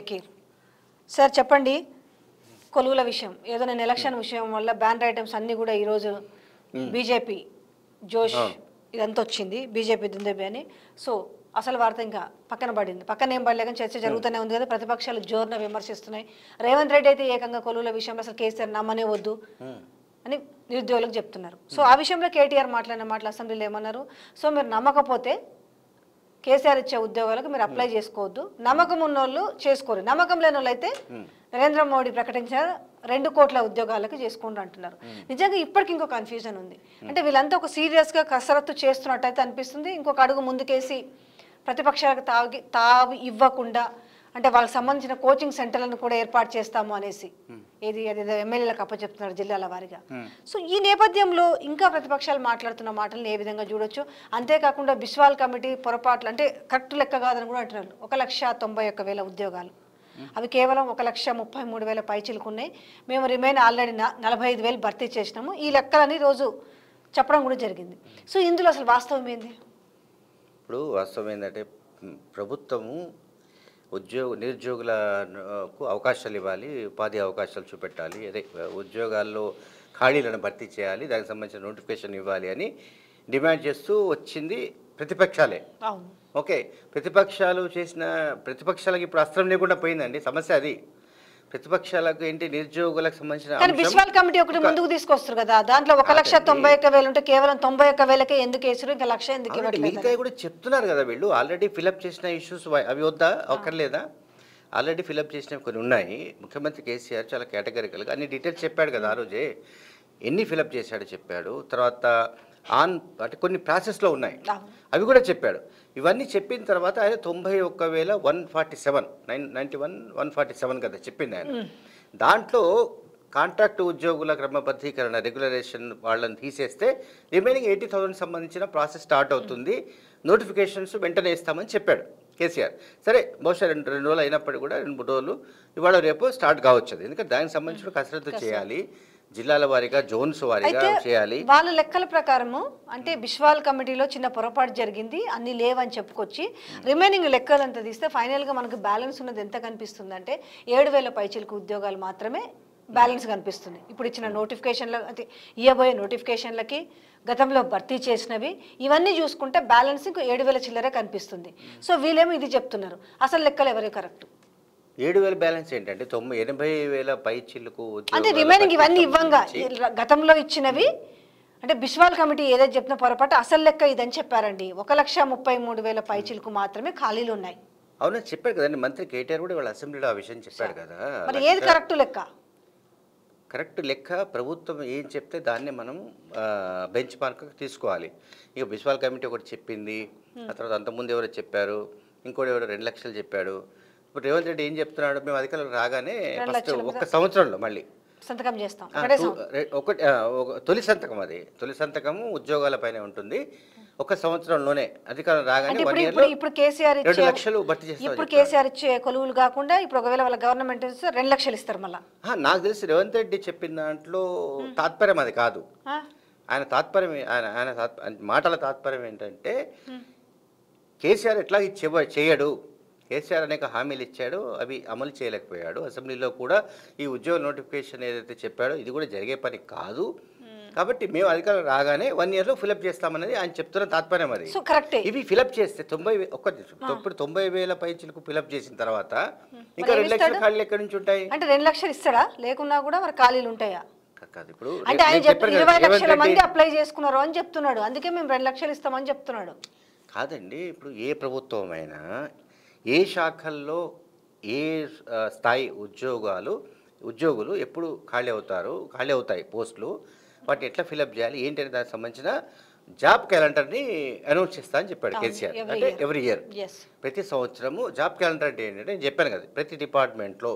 Zakir sir చెప్పండి కొలువుల విషయం ఏదో నేను ఎలక్షన్ విషయం వల్ల బ్యాన్ ఐటమ్స్ అన్ని కూడా ఈరోజు బీజేపీ జోష్ ఇదంతా వచ్చింది బీజేపీ దుందేబీ అని సో అసలు వార్త ఇంకా పక్కన పడింది పక్కన ఏం పడలేక చర్చ జరుగుతూనే ఉంది కదా ప్రతిపక్షాలు జోరున విమర్శిస్తున్నాయి రేవంత్ రెడ్డి అయితే ఏకంగా కొలువుల విషయంలో అసలు కేసీఆర్ నమ్మనే వద్దు అని నిరుద్యోగులకు చెప్తున్నారు సో ఆ విషయంలో కేటీఆర్ మాట్లాడిన మాటలు అసెంబ్లీలో ఏమన్నారు సో మీరు నమ్మకపోతే కేసీఆర్ ఇచ్చే ఉద్యోగాలకు మీరు అప్లై hmm. చేసుకోవద్దు నమ్మకం ఉన్నోళ్ళు చేసుకోరు నమ్మకం లేని వాళ్ళు అయితే hmm. నరేంద్ర మోడీ ప్రకటించిన రెండు కోట్ల ఉద్యోగాలకు చేసుకోండి అంటున్నారు hmm. నిజంగా ఇప్పటికి ఇంకో కన్ఫ్యూజన్ ఉంది అంటే వీళ్ళంతా ఒక సీరియస్గా కసరత్తు చేస్తున్నట్టయితే అనిపిస్తుంది ఇంకొక అడుగు ముందుకేసి ప్రతిపక్షాలకు తాగి తావి ఇవ్వకుండా అంటే వాళ్ళకి సంబంధించిన కోచింగ్ సెంటర్లను కూడా ఏర్పాటు చేస్తాము అనేసి ఏది అదేదో ఎమ్మెల్యేలకు అప్పచెప్తున్నారు జిల్లాల వారిగా సో ఈ నేపథ్యంలో ఇంకా ప్రతిపక్షాలు మాట్లాడుతున్న మాటలను ఏ విధంగా చూడొచ్చు అంతేకాకుండా బిస్వాల్ కమిటీ పొరపాట్లు అంటే కరెక్ట్ లెక్క కాదని కూడా అంటున్నారు ఒక లక్ష తొంభై ఒక్క వేల ఉద్యోగాలు అవి కేవలం ఒక లక్ష ముప్పై మూడు వేల పైచిలుకున్నాయి మేము రిమైన్ ఆల్రెడీ నలభై ఐదు వేలు భర్తీ చేసినాము ఈ లెక్కలని రోజు చెప్పడం కూడా జరిగింది సో ఇందులో అసలు వాస్తవం ఏంది ఇప్పుడు వాస్తవం ఏంటంటే ప్రభుత్వము ఉద్యోగ నిరుద్యోగులకు అవకాశాలు ఇవ్వాలి ఉపాధి అవకాశాలు చూపెట్టాలి అదే ఉద్యోగాల్లో ఖాళీలను భర్తీ చేయాలి దానికి సంబంధించిన నోటిఫికేషన్ ఇవ్వాలి అని డిమాండ్ చేస్తూ వచ్చింది ప్రతిపక్షాలే ఓకే ప్రతిపక్షాలు చేసిన ప్రతిపక్షాలకు ఇప్పుడు అస్త్రం లేకుండా పోయిందండి సమస్య అది ప్రతిపక్షాలకు ఏంటి నిరుద్యోగులకు సంబంధించిన విశ్వాల్ కమిటీ ఒకటి ముందుకు తీసుకొస్తారు కదా దాంట్లో ఒక లక్ష తొంభై ఒక్క వేలు ఉంటే కేవలం తొంభై ఒక్క వేలకే ఎందుకు వేసారు ఇంకా లక్ష ఎందుకు మిగతా కూడా చెప్తున్నారు కదా వీళ్ళు ఆల్రెడీ ఫిలప్ చేసిన ఇష్యూస్ అవి వద్దా ఒకర్లేదా ఆల్రెడీ ఫిలప్ చేసినవి కొన్ని ఉన్నాయి ముఖ్యమంత్రి కేసీఆర్ చాలా కేటగిరికల్గా అన్ని డీటెయిల్స్ చెప్పాడు కదా ఆ రోజే ఎన్ని ఫిలప్ చేశాడో చెప్పాడు తర్వాత ఆన్ అంటే కొన్ని ప్రాసెస్లో ఉన్నాయి అవి కూడా చెప్పాడు ఇవన్నీ చెప్పిన తర్వాత ఆయన తొంభై ఒక్క వేల one forty seven nine ninety one one forty seven కదా చెప్పింది ఆయన దాంట్లో కాంట్రాక్ట్ ఉద్యోగుల క్రమబద్ధీకరణ రెగ్యులరేషన్ వాళ్ళని తీసేస్తే రిమైనింగ్ ఎయిటీ థౌసండ్ సంబంధించిన ప్రాసెస్ స్టార్ట్ అవుతుంది నోటిఫికేషన్స్ వెంటనే ఇస్తామని చెప్పాడు కేసీఆర్ సరే బహుశా రెండు రెండు రోజులు అయినప్పటికీ కూడా రెండు మూడు రోజులు ఇవాళ రేపు స్టార్ట్ కావచ్చు ఎందుకంటే దానికి సంబంధించిన కసరత్తు చేయాలి జిల్లాల వారీగా జోన్స్ వారీగా చేయాలి వాళ్ళ లెక్కల ప్రకారము అంటే బిశ్వాల్ కమిటీలో చిన్న పొరపాటు జరిగింది అన్ని లేవని చెప్పుకొచ్చి రిమైనింగ్ లెక్కలు అంత తీస్తే ఫైనల్ గా మనకు బ్యాలెన్స్ ఉన్నది ఎంత కనిపిస్తుంది అంటే ఏడు వేల పైచిలకు ఉద్యోగాలు మాత్రమే బ్యాలెన్స్ కనిపిస్తుంది ఇప్పుడు ఇచ్చిన నోటిఫికేషన్ల అది ఇవ్వబోయే నోటిఫికేషన్లకి గతంలో భర్తీ చేసినవి ఇవన్నీ చూసుకుంటే బ్యాలెన్సింగ్ ఏడు వేల చిల్లరే కనిపిస్తుంది సో వీళ్ళేమో ఇది చెప్తున్నారు అసలు లెక్కలు ఎవరు కరెక్ట్ ఏడు వేల బ్యాలెన్స్ ఏంటంటే తొంభై ఎనభై వేల పై చిల్లుకు అంటే రిమైనింగ్ ఇవన్నీ ఇవ్వంగా గతంలో ఇచ్చినవి అంటే బిశ్వాల్ కమిటీ ఏదైతే చెప్పిన పొరపాటు అసలు లెక్క ఇదని చెప్పారండి ఒక లక్ష ముప్పై మూడు వేల పైచిలకు మాత్రమే ఖాళీలు ఉన్నాయి అవునా చెప్పారు కదండి మంత్రి కేటీఆర్ కూడా వాళ్ళ అసెంబ్లీలో ఆ విషయం చెప్పారు కదా మరి ఏది కరెక్ట్ లెక్క కరెక్ట్ లెక్క ప్రభుత్వం ఏం చెప్తే దాన్ని మనం బెంచ్ మార్క్ తీసుకోవాలి ఇక బిశ్వాల్ కమిటీ ఒకటి చెప్పింది ఆ తర్వాత అంతకుముందు ఎవరో చెప్పారు ఇంకోటి ఎవరో రెండు లక్షలు చెప్పాడు ఇప్పుడు రేవంత్ రెడ్డి ఏం చెప్తున్నాడు మేము అధికారులు రాగానే ఫస్ట్ ఒక సంవత్సరంలో మళ్ళీ సంతకం ఒకటి తొలి సంతకం అది తొలి సంతకము ఉద్యోగాల పైన ఉంటుంది ఒక సంవత్సరంలోనే అధికారం రాగానే ఇప్పుడు కేసీఆర్ లక్షలు చేస్తారు కేసీఆర్ ఇచ్చే కొలువులు కాకుండా ఇప్పుడు ఒకవేళ వాళ్ళ గవర్నమెంట్ రెండు లక్షలు ఇస్తారు మళ్ళీ నాకు తెలిసి రేవంత్ రెడ్డి చెప్పిన దాంట్లో తాత్పర్యం అది కాదు ఆయన తాత్పర్యం ఆయన ఆయన మాటల తాత్పర్యం ఏంటంటే కేసీఆర్ ఎట్లా చేయడు కేసీఆర్ అనేక హామీలు ఇచ్చాడు అవి అమలు చేయలేకపోయాడు అసెంబ్లీలో కూడా ఈ ఉద్యోగ నోటిఫికేషన్ ఏదైతే చెప్పాడో ఇది కూడా జరిగే పని కాదు కాబట్టి మేము అధికారులు రాగానే వన్ ఇయర్లో ఫిలప్ చేస్తామనేది ఆయన చెప్తున్న తాత్పర్యం అది ఇవి ఫిలప్ చేస్తే తొంభై ఒక్క ఇప్పుడు తొంభై వేల పైచులకు ఫిలప్ చేసిన తర్వాత ఇంకా రెండు లక్షల ఖాళీలు ఎక్కడి నుంచి ఉంటాయి అంటే రెండు లక్షలు ఇస్తాడా లేకున్నా కూడా మరి ఖాళీలు ఉంటాయా ఇరవై లక్షల మంది అప్లై చేసుకున్నారు అని చెప్తున్నాడు అందుకే మేము రెండు లక్షలు ఇస్తామని చెప్తున్నాడు కాదండి ఇప్పుడు ఏ ప్రభుత్వం అయినా ఏ శాఖల్లో ఏ స్థాయి ఉద్యోగాలు ఉద్యోగులు ఎప్పుడు ఖాళీ అవుతారు ఖాళీ అవుతాయి పోస్టులు వాటిని ఎట్లా ఫిలప్ చేయాలి ఏంటి అనే దానికి సంబంధించిన జాబ్ క్యాలెండర్ని అనౌన్స్ చేస్తా అని చెప్పాడు కేసీఆర్ అంటే ఎవ్రీ ఇయర్ ప్రతి సంవత్సరము జాబ్ క్యాలెండర్ అంటే ఏంటంటే నేను చెప్పాను కదా ప్రతి డిపార్ట్మెంట్లో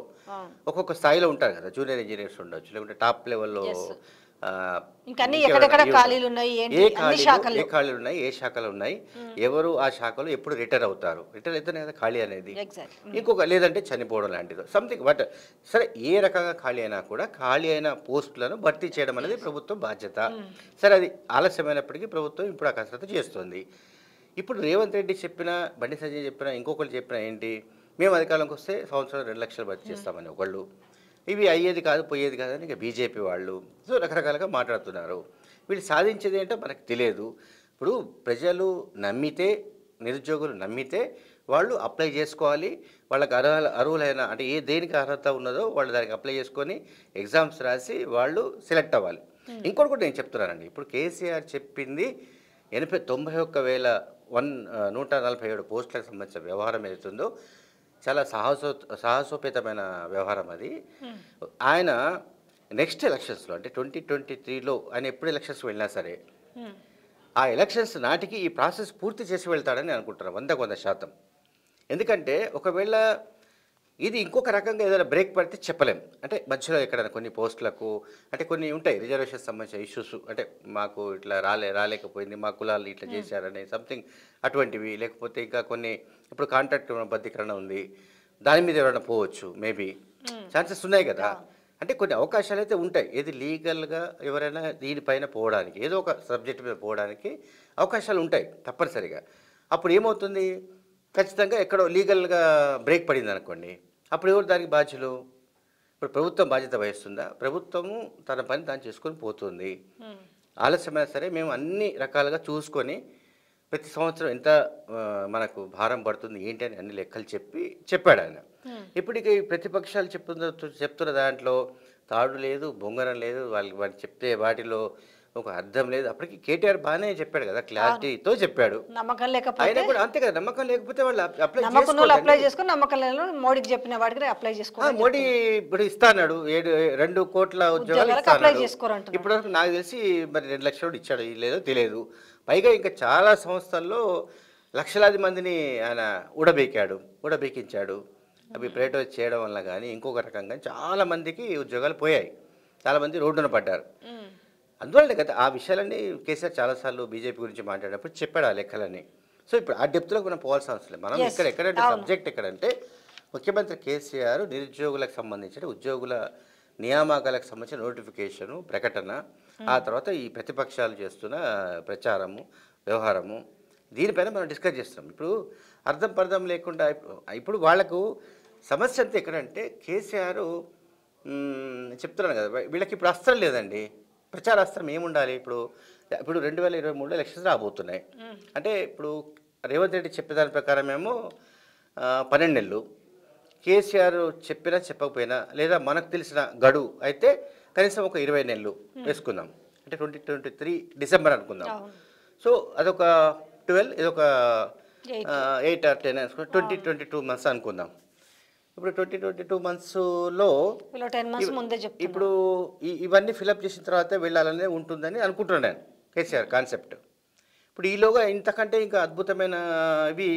ఒక్కొక్క స్థాయిలో ఉంటారు కదా జూనియర్ ఇంజనీర్స్ ఉండొచ్చు లేకుంటే టాప్ లెవెల్లో ఏ ఖాళీలు ఉన్నాయి ఏ శాఖలు ఉన్నాయి ఎవరు ఆ శాఖలో ఎప్పుడు రిటైర్ అవుతారు రిటైర్ అయితేనే కదా ఖాళీ అనేది ఇంకొక లేదంటే చనిపోవడం లాంటిది సంథింగ్ బట్ సరే ఏ రకంగా ఖాళీ అయినా కూడా ఖాళీ అయిన పోస్టులను భర్తీ చేయడం అనేది ప్రభుత్వం బాధ్యత సరే అది ఆలస్యమైనప్పటికీ ప్రభుత్వం ఇప్పుడు ఆ కసరత్తు చేస్తుంది ఇప్పుడు రేవంత్ రెడ్డి చెప్పిన బండి సంజయ్ చెప్పిన ఇంకొకరు చెప్పిన ఏంటి మేము అధికారంలోకి వస్తే సంవత్సరం రెండు లక్షలు భర్తీ చేస్తామని ఒకళ్ళు ఇవి అయ్యేది కాదు పోయేది అని ఇక బీజేపీ వాళ్ళు సో రకరకాలుగా మాట్లాడుతున్నారు వీళ్ళు సాధించేది ఏంటో మనకు తెలియదు ఇప్పుడు ప్రజలు నమ్మితే నిరుద్యోగులు నమ్మితే వాళ్ళు అప్లై చేసుకోవాలి వాళ్ళకి అర్హ అర్హులైన అంటే ఏ దేనికి అర్హత ఉన్నదో వాళ్ళు దానికి అప్లై చేసుకొని ఎగ్జామ్స్ రాసి వాళ్ళు సెలెక్ట్ అవ్వాలి ఇంకోటి కూడా నేను చెప్తున్నానండి ఇప్పుడు కేసీఆర్ చెప్పింది ఎనభై తొంభై ఒక్క వేల వన్ నూట నలభై ఏడు పోస్టులకు సంబంధించిన వ్యవహారం ఏదైతుందో చాలా సాహసో సాహసోపేతమైన వ్యవహారం అది ఆయన నెక్స్ట్ ఎలక్షన్స్లో అంటే ట్వంటీ ట్వంటీ త్రీలో ఆయన ఎప్పుడు ఎలక్షన్స్ వెళ్ళినా సరే ఆ ఎలక్షన్స్ నాటికి ఈ ప్రాసెస్ పూర్తి చేసి వెళ్తాడని అనుకుంటున్నాను వందకు వంద శాతం ఎందుకంటే ఒకవేళ ఇది ఇంకొక రకంగా ఏదైనా బ్రేక్ పడితే చెప్పలేము అంటే మధ్యలో ఎక్కడైనా కొన్ని పోస్టులకు అంటే కొన్ని ఉంటాయి రిజర్వేషన్ సంబంధించిన ఇష్యూస్ అంటే మాకు ఇట్లా రాలే రాలేకపోయింది మా కులాలు ఇట్లా hmm. చేశారని సంథింగ్ అటువంటివి లేకపోతే ఇంకా కొన్ని ఇప్పుడు కాంట్రాక్ట్ బద్దీకరణ ఉంది దాని మీద ఎవరైనా పోవచ్చు మేబీ ఛాన్సెస్ hmm. ఉన్నాయి కదా అంటే కొన్ని అవకాశాలు అయితే ఉంటాయి ఏది లీగల్గా ఎవరైనా దీనిపైన పోవడానికి ఏదో ఒక సబ్జెక్ట్ మీద పోవడానికి అవకాశాలు ఉంటాయి తప్పనిసరిగా అప్పుడు ఏమవుతుంది ఖచ్చితంగా ఎక్కడో లీగల్గా బ్రేక్ పడింది అనుకోండి అప్పుడు ఎవరు దానికి బాధ్యులు ఇప్పుడు ప్రభుత్వం బాధ్యత వహిస్తుందా ప్రభుత్వము తన పని తాను చేసుకొని పోతుంది ఆలస్యమైనా సరే మేము అన్ని రకాలుగా చూసుకొని ప్రతి సంవత్సరం ఎంత మనకు భారం పడుతుంది ఏంటి అని అన్ని లెక్కలు చెప్పి చెప్పాడు ఆయన ఇప్పటికి ప్రతిపక్షాలు చెప్తున్న చెప్తున్న దాంట్లో తాడు లేదు బొంగరం లేదు వాళ్ళు వాళ్ళు చెప్తే వాటిలో ఒక అర్థం లేదు అప్పటికి కేటీఆర్ బాగానే చెప్పాడు కదా క్లారిటీతో చెప్పాడు నమ్మకం లేకపోతే అంతే కదా నమ్మకం లేకపోతే వాళ్ళు అప్లై అప్లై చేసుకుని నమ్మకం లేదు మోడీకి చెప్పిన వాడికి అప్లై చేసుకోవాలి మోడీ ఇప్పుడు ఇస్తాడు ఏడు రెండు కోట్ల ఉద్యోగాలు అప్లై చేసుకోరంట ఇప్పుడు నాకు తెలిసి మరి రెండు లక్షలు ఇచ్చాడు లేదో తెలియదు పైగా ఇంకా చాలా సంస్థల్లో లక్షలాది మందిని ఆయన ఉడబీకాడు ఉడబీకించాడు అవి ప్రైవేటైజ్ చేయడం వల్ల కానీ ఇంకొక రకంగా చాలా మందికి ఉద్యోగాలు పోయాయి చాలా మంది రోడ్డున పడ్డారు అందువల్లనే కదా ఆ విషయాలన్నీ కేసీఆర్ చాలాసార్లు బీజేపీ గురించి మాట్లాడేటప్పుడు చెప్పాడు ఆ లెక్కలన్నీ సో ఇప్పుడు ఆ డెప్త్లో మనం పోవాల్సిన అవసరం లేదు మనం ఇక్కడ ఎక్కడంటే సబ్జెక్ట్ ఎక్కడంటే ముఖ్యమంత్రి కేసీఆర్ నిరుద్యోగులకు సంబంధించిన ఉద్యోగుల నియామకాలకు సంబంధించిన నోటిఫికేషన్ ప్రకటన hmm. ఆ తర్వాత ఈ ప్రతిపక్షాలు చేస్తున్న ప్రచారము వ్యవహారము దీనిపైన మనం డిస్కస్ చేస్తున్నాం ఇప్పుడు అర్థం పర్థం లేకుండా ఇప్పుడు వాళ్లకు సమస్య అంతా ఎక్కడంటే కేసీఆర్ చెప్తున్నాను కదా వీళ్ళకి ఇప్పుడు అస్త్రం లేదండి ప్రచారాస్త్రం ఏముండాలి ఇప్పుడు ఇప్పుడు రెండు వేల ఇరవై మూడులో ఎలక్షన్స్ రాబోతున్నాయి అంటే ఇప్పుడు రేవంత్ రెడ్డి చెప్పేదాని ప్రకారం మేము పన్నెండు నెలలు కేసీఆర్ చెప్పినా చెప్పకపోయినా లేదా మనకు తెలిసిన గడువు అయితే కనీసం ఒక ఇరవై నెలలు వేసుకుందాం అంటే ట్వంటీ ట్వంటీ త్రీ డిసెంబర్ అనుకుందాం సో అదొక ట్వెల్వ్ ఇదొక eight or ten twenty twenty two months అనుకుందాం ఇప్పుడు ట్వంటీ ట్వంటీ టూ మంత్స్లో ఇప్పుడు ఇవన్నీ ఫిలప్ చేసిన తర్వాత వెళ్ళాలనే ఉంటుందని అనుకుంటున్నాను నేను కేసీఆర్ కాన్సెప్ట్ ఇప్పుడు ఈలోగా ఇంతకంటే ఇంకా అద్భుతమైన ఇవి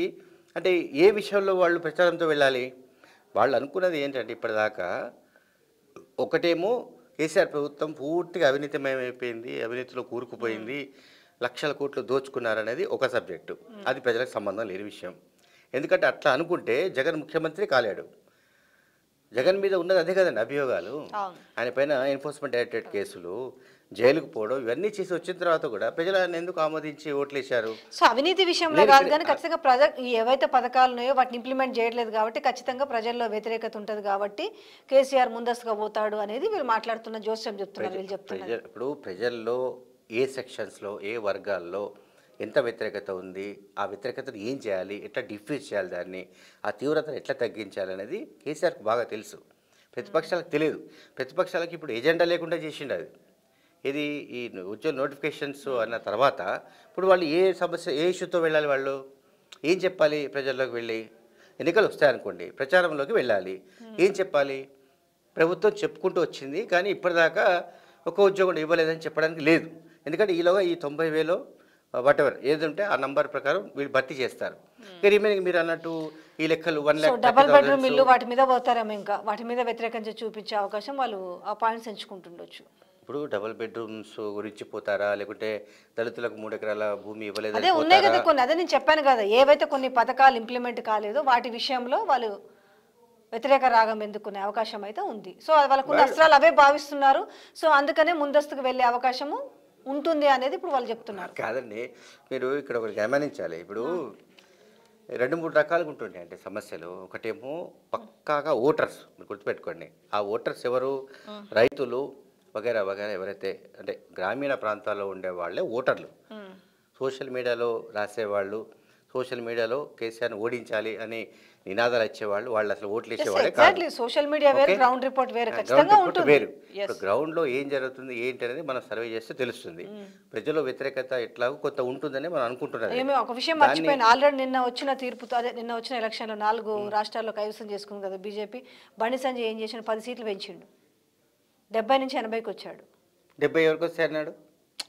అంటే ఏ విషయంలో వాళ్ళు ప్రచారంతో వెళ్ళాలి వాళ్ళు అనుకున్నది ఏంటంటే ఇప్పటిదాకా ఒకటేమో కేసీఆర్ ప్రభుత్వం పూర్తిగా అవినీతిమయమైపోయింది అవినీతిలో కూరుకుపోయింది లక్షల కోట్లు దోచుకున్నారనేది ఒక సబ్జెక్టు అది ప్రజలకు సంబంధం లేని విషయం ఎందుకంటే అట్లా అనుకుంటే జగన్ ముఖ్యమంత్రి కాలేడు జగన్ మీద ఉన్నది అదే కదండి అభియోగాలు ఆయన పైన ఎన్ఫోర్స్మెంట్ డైరెక్టరేట్ కేసులు జైలుకు పోవడం ఇవన్నీ చేసి వచ్చిన తర్వాత కూడా ప్రజలు ఆయన ఎందుకు ఆమోదించి ఓట్లేశారు సో అవినీతి విషయంలో కాదు కానీ ఖచ్చితంగా ప్రజ ఏవైతే పథకాలు ఉన్నాయో వాటిని ఇంప్లిమెంట్ చేయట్లేదు కాబట్టి ఖచ్చితంగా ప్రజల్లో వ్యతిరేకత ఉంటుంది కాబట్టి కేసీఆర్ ముందస్తుగా పోతాడు అనేది వీళ్ళు మాట్లాడుతున్న జోస్యం చెప్తున్నారు వీళ్ళు చెప్తున్నారు ఇప్పుడు ప్రజల్లో ఏ సెక్షన్స్లో ఏ వర్గాల్లో ఎంత వ్యతిరేకత ఉంది ఆ వ్యతిరేకతను ఏం చేయాలి ఎట్లా డిఫ్యూజ్ చేయాలి దాన్ని ఆ తీవ్రతను ఎట్లా తగ్గించాలి అనేది కేసీఆర్కు బాగా తెలుసు ప్రతిపక్షాలకు తెలియదు ప్రతిపక్షాలకు ఇప్పుడు ఎజెండా లేకుండా చేసిండు అది ఇది ఈ ఉద్యోగ నోటిఫికేషన్స్ అన్న తర్వాత ఇప్పుడు వాళ్ళు ఏ సమస్య ఏ ఇష్యూతో వెళ్ళాలి వాళ్ళు ఏం చెప్పాలి ప్రజల్లోకి వెళ్ళి ఎన్నికలు వస్తాయనుకోండి ప్రచారంలోకి వెళ్ళాలి ఏం చెప్పాలి ప్రభుత్వం చెప్పుకుంటూ వచ్చింది కానీ ఇప్పటిదాకా ఒక ఉద్యోగం ఇవ్వలేదని చెప్పడానికి లేదు ఎందుకంటే ఈలోగా ఈ తొంభై వేలో వాట్ ఎవర్ ఏది ఉంటే ఆ నంబర్ ప్రకారం వీళ్ళు భర్తీ చేస్తారు రిమైనింగ్ hmm. మీరు అన్నట్టు ఈ లెక్కలు వన్ లెక్క డబల్ బెడ్రూమ్ ఇల్లు వాటి మీద పోతారేమో ఇంకా వాటి మీద వ్యతిరేకంగా చూపించే అవకాశం వాళ్ళు ఆ పాయింట్స్ ఎంచుకుంటుండొచ్చు ఇప్పుడు డబల్ బెడ్రూమ్స్ గురించి పోతారా లేకుంటే దళితులకు మూడు ఎకరాల భూమి ఇవ్వలేదు అదే ఉన్నాయి కదా కొన్ని అదే నేను చెప్పాను కదా ఏవైతే కొన్ని పథకాలు ఇంప్లిమెంట్ కాలేదో వాటి విషయంలో వాళ్ళు వ్యతిరేక రాగం ఎందుకునే అవకాశం అయితే ఉంది సో వాళ్ళకున్న అస్త్రాలు అవే భావిస్తున్నారు సో అందుకనే ముందస్తుకు వెళ్ళే అవకాశము ఉంటుంది అనేది ఇప్పుడు వాళ్ళు చెప్తున్నారు కాదండి మీరు ఇక్కడ ఒకటి గమనించాలి ఇప్పుడు రెండు మూడు రకాలుగా ఉంటుండే అంటే సమస్యలు ఒకటేమో పక్కాగా ఓటర్స్ మీరు గుర్తుపెట్టుకోండి ఆ ఓటర్స్ ఎవరు రైతులు వగైరా వగైరా ఎవరైతే అంటే గ్రామీణ ప్రాంతాల్లో ఉండే వాళ్ళే ఓటర్లు సోషల్ మీడియాలో రాసేవాళ్ళు సోషల్ మీడియాలో కేసీఆర్ ఓడించాలి అని నినాదాలు వచ్చేవాళ్ళు వాళ్ళు అసలు ఓట్లు వేసేవాళ్ళు సోషల్ మీడియా గ్రౌండ్ రిపోర్ట్ ఇప్పుడు గ్రౌండ్లో ఏం జరుగుతుంది ఏంటి అనేది మనం సర్వే చేస్తే తెలుస్తుంది hmm. ప్రజల్లో వ్యతిరేకత ఎట్లాగో కొత్త ఉంటుందని మనం అనుకుంటున్నాం ఒక విషయం ఆల్రెడీ నిన్న వచ్చిన తీర్పు నిన్న వచ్చిన ఎలక్షన్లో నాలుగు hmm. రాష్ట్రాల్లో కైవసం చేసుకుంది కదా బీజేపీ బండి సంజయ్ ఏం చేసిన పది సీట్లు పెంచిండు డెబ్బై నుంచి ఎనభైకి వచ్చాడు డెబ్బై ఎవరికి వస్తే అన్నాడు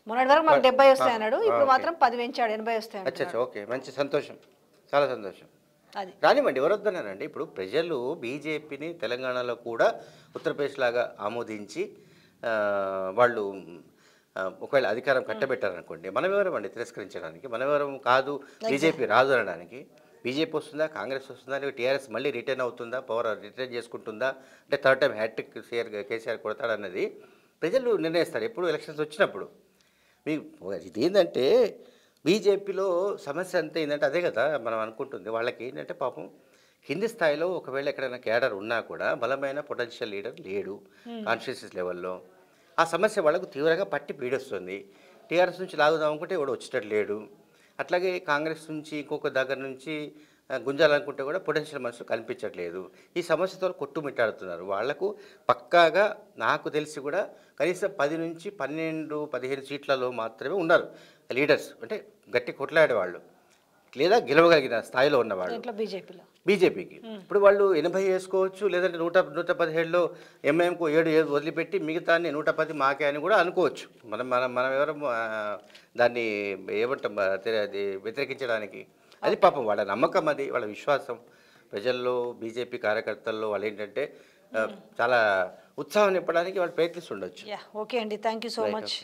మొన్నటి వరకు మాకు డెబ్బై వస్తాయి అన్నాడు ఇప్పుడు మాత్రం పది పెంచాడు ఎనభై వస్తాయి అచ్చా ఓకే మంచి సంతోషం చాలా సంతోషం అది రానివ్వండి ఎవరొద్దన్నారండి ఇప్పుడు ప్రజలు బీజేపీని తెలంగాణలో కూడా ఉత్తరప్రదేశ్ లాగా ఆమోదించి వాళ్ళు ఒకవేళ అధికారం కట్టబెట్టారనుకోండి మనం ఎవరమండి తిరస్కరించడానికి మనం ఎవరం కాదు బీజేపీ రాదు అనడానికి బీజేపీ వస్తుందా కాంగ్రెస్ వస్తుందా లేక టీఆర్ఎస్ మళ్ళీ రిటర్న్ అవుతుందా పవర్ రిటర్న్ చేసుకుంటుందా అంటే third time hat trick KCR KCR కొడతాడన్నది ప్రజలు నిర్ణయిస్తారు ఎప్పుడు ఎలక్షన్స్ వచ్చినప్పుడు ఇది ఇదేంటంటే బీజేపీలో సమస్య అంతా ఏంటంటే అదే కదా మనం అనుకుంటుంది వాళ్ళకి ఏంటంటే పాపం కింది స్థాయిలో ఒకవేళ ఎక్కడైనా కేడర్ ఉన్నా కూడా బలమైన పొటెన్షియల్ లీడర్ లేడు కాన్స్టిట్యూన్సీ లెవెల్లో ఆ సమస్య వాళ్ళకు తీవ్రంగా పట్టి పీడొస్తుంది టీఆర్ఎస్ నుంచి లాగుదాం అనుకుంటే ఇవాడు వచ్చేటట్టు లేడు అట్లాగే కాంగ్రెస్ నుంచి ఇంకొక దగ్గర నుంచి గుంజాలనుకుంటే కూడా పొటెన్షియల్ మనుషులు కనిపించట్లేదు ఈ సమస్యతో కొట్టుమిట్టాడుతున్నారు వాళ్లకు పక్కాగా నాకు తెలిసి కూడా కనీసం పది నుంచి పన్నెండు పదిహేను సీట్లలో మాత్రమే ఉన్నారు లీడర్స్ అంటే గట్టి కొట్లాడే వాళ్ళు లేదా గెలవగలిగిన స్థాయిలో ఉన్నవాళ్ళు బీజేపీలో బీజేపీకి ఇప్పుడు వాళ్ళు ఎనభై వేసుకోవచ్చు లేదంటే నూట నూట పదిహేడులో ఎంఐఎంకు ఏడు ఏడు వదిలిపెట్టి మిగతాన్ని నూట పది మాకే అని కూడా అనుకోవచ్చు మనం మనం మనం ఎవరు దాన్ని ఏమంటాం వ్యతిరేకించడానికి అది పాపం వాళ్ళ నమ్మకం అది వాళ్ళ విశ్వాసం ప్రజల్లో బీజేపీ కార్యకర్తల్లో వాళ్ళు ఏంటంటే చాలా ఉత్సాహం నింపడానికి వాళ్ళు ప్రయత్నిస్తుండొచ్చు ఓకే అండి థ్యాంక్ సో మచ్